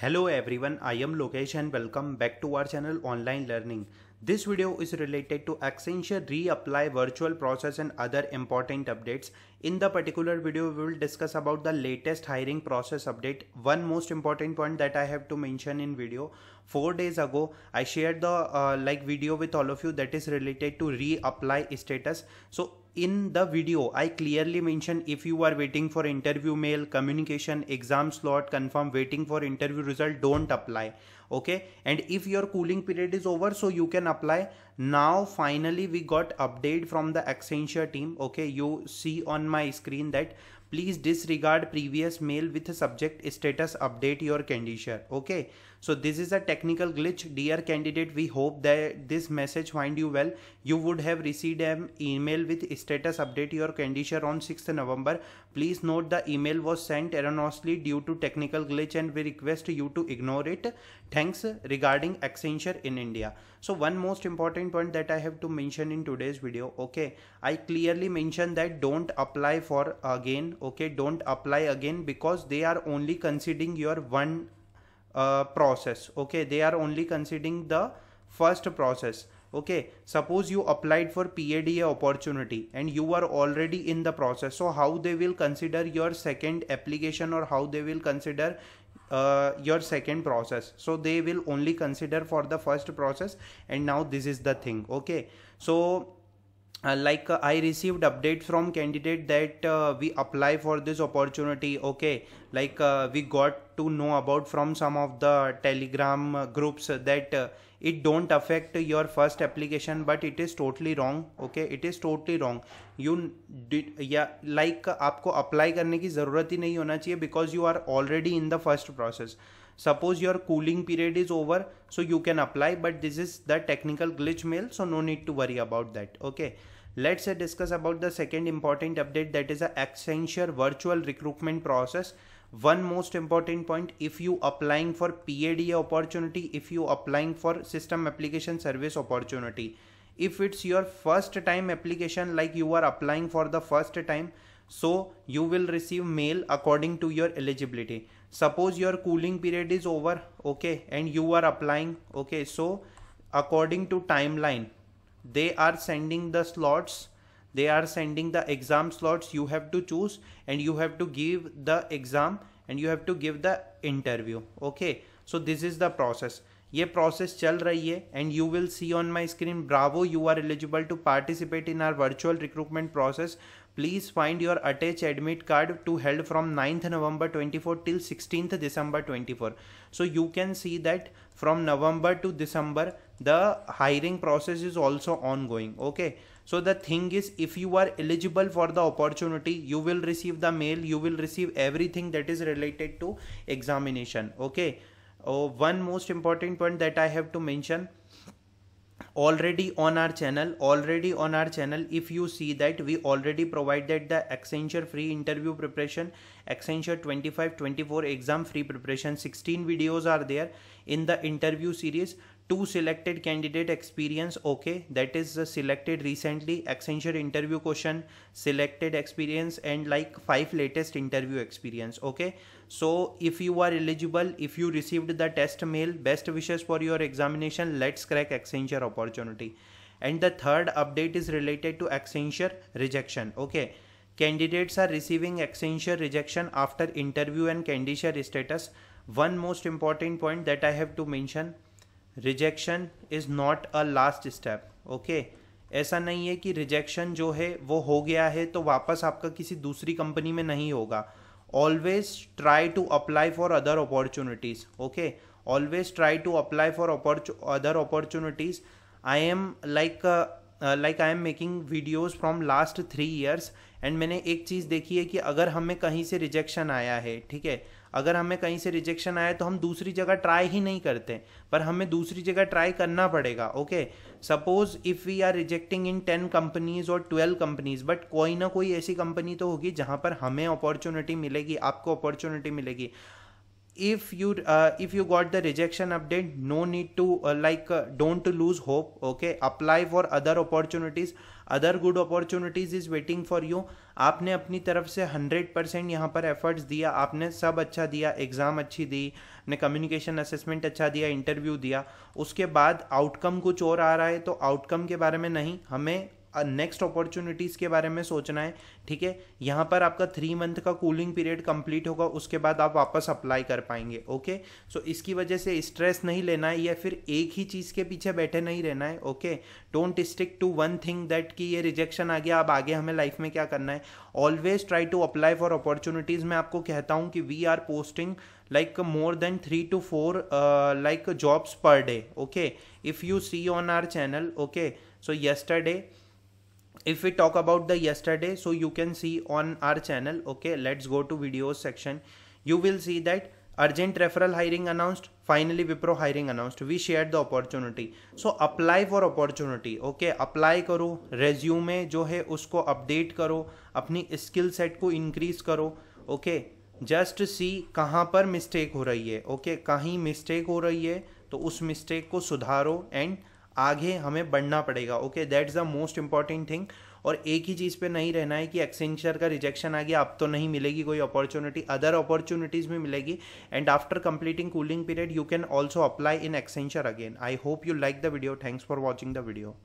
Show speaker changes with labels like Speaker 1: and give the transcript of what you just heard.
Speaker 1: Hello everyone, I am Lokesh and welcome back to our channel Online Learning. This video is related to Accenture Reapply Virtual Process and other important updates in the particular video, we will discuss about the latest hiring process update. One most important point that I have to mention in video. Four days ago, I shared the uh, like video with all of you that is related to reapply status. So in the video, I clearly mentioned if you are waiting for interview mail, communication, exam slot, confirm waiting for interview result, don't apply. Okay. And if your cooling period is over, so you can apply now finally we got update from the Accenture team okay you see on my screen that please disregard previous mail with subject status update your condition okay so this is a technical glitch dear candidate we hope that this message find you well you would have received an email with status update your condition on 6th november please note the email was sent erroneously due to technical glitch and we request you to ignore it thanks regarding accenture in india so one most important point that i have to mention in today's video okay i clearly mentioned that don't apply for again okay don't apply again because they are only considering your one uh, process okay they are only considering the first process okay suppose you applied for PADA opportunity and you are already in the process so how they will consider your second application or how they will consider uh, your second process so they will only consider for the first process and now this is the thing okay so uh, like uh, i received update from candidate that uh, we apply for this opportunity okay like uh, we got to know about from some of the telegram uh, groups that it don't affect your first application but it is totally wrong okay it is totally wrong you did yeah like आपको apply करने की ज़रूरत ही नहीं होना चाहिए because you are already in the first process suppose your cooling period is over so you can apply but this is the technical glitch mail so no need to worry about that okay let's uh, discuss about the second important update that is a accenture virtual recruitment process one most important point if you applying for PADA opportunity if you applying for system application service opportunity if it's your first time application like you are applying for the first time so you will receive mail according to your eligibility suppose your cooling period is over okay and you are applying okay so according to timeline they are sending the slots they are sending the exam slots you have to choose and you have to give the exam and you have to give the interview okay so this is the process ये process chal रही and you will see on my screen. Bravo! You are eligible to participate in our virtual recruitment process. Please find your attached admit card to held from 9th November 24 till 16th December 24. So you can see that from November to December the hiring process is also ongoing. Okay. So the thing is if you are eligible for the opportunity you will receive the mail you will receive everything that is related to examination. Okay. Oh, one most important point that I have to mention already on our channel already on our channel if you see that we already provided the accenture free interview preparation accenture 25 24 exam free preparation 16 videos are there in the interview series two selected candidate experience okay that is uh, selected recently accenture interview question selected experience and like five latest interview experience okay so if you are eligible if you received the test mail best wishes for your examination let's crack accenture opportunity and the third update is related to accenture rejection okay candidates are receiving accenture rejection after interview and candidature status one most important point that i have to mention rejection is not a last step okay ऐसा नहीं है कि rejection जो है वो हो गया है तो वापस आपका किसी दूसरी कंपनी में नहीं होगा always try to apply for other opportunities okay always try to apply for other opportunities I am like like I am making videos from last three years and मैंने एक चीज़ देखी है कि अगर हमें कहीं से रिजेक्शन आया है ठीक है अगर हमें कहीं से रिजेक्शन आया तो हम दूसरी जगह ट्राई ही नहीं करते पर हमें दूसरी जगह ट्राई करना पड़ेगा okay suppose if we are rejecting in ten companies और ट्वेल्व कंपनीज बट कोई ना कोई ऐसी कंपनी तो होगी जहाँ पर हमें अपॉर्चुनिटी मिलेगी आपको अपॉर्चुनिटी मिलेगी if you uh, if you got the rejection update no need to uh, like uh, don't lose hope okay apply for other opportunities other good opportunities is waiting for you आपने अपनी तरफ से hundred percent यहाँ पर efforts दिया आपने सब अच्छा दिया एग्ज़ाम अच्छी दी ने कम्युनिकेशन असेसमेंट अच्छा दिया इंटरव्यू दिया उसके बाद आउटकम कुछ और आ रहा है तो आउटकम के बारे में नहीं हमें नेक्स्ट अपॉर्चुनिटीज़ के बारे में सोचना है ठीक है यहाँ पर आपका थ्री मंथ का कूलिंग पीरियड कंप्लीट होगा उसके बाद आप वापस अप्लाई कर पाएंगे ओके सो so, इसकी वजह से स्ट्रेस नहीं लेना है या फिर एक ही चीज़ के पीछे बैठे नहीं रहना है okay don't stick to one thing that कि ये रिजेक्शन आ गया अब आगे हमें लाइफ में क्या करना है always try to apply for opportunities मैं आपको कहता हूँ कि we are posting like more than three to four like jobs per day okay if you see on our channel okay so yesterday if we talk about the yesterday so you can see on our channel okay let's go to videos section you will see that urgent referral hiring announced finally wipro hiring announced we shared the opportunity so apply for opportunity okay apply karo resume jo hai usko update karo apni skill set ko increase karo okay just see kahan par mistake ho rahi hai okay? kahin mistake ho rahi hai to us mistake ko sudharo and आगे हमें बढ़ना पड़ेगा okay that is the most important thing और एक ही चीज़ पे नहीं रहना है कि एक्सेंचर का रिजेक्शन आ गया अब तो नहीं मिलेगी कोई अपॉर्चुनिटी अदर अपॉर्चुनिटीज़ भी मिलेगी and after completing cooling period you can also apply in Accenture again I hope you like the video thanks for watching the video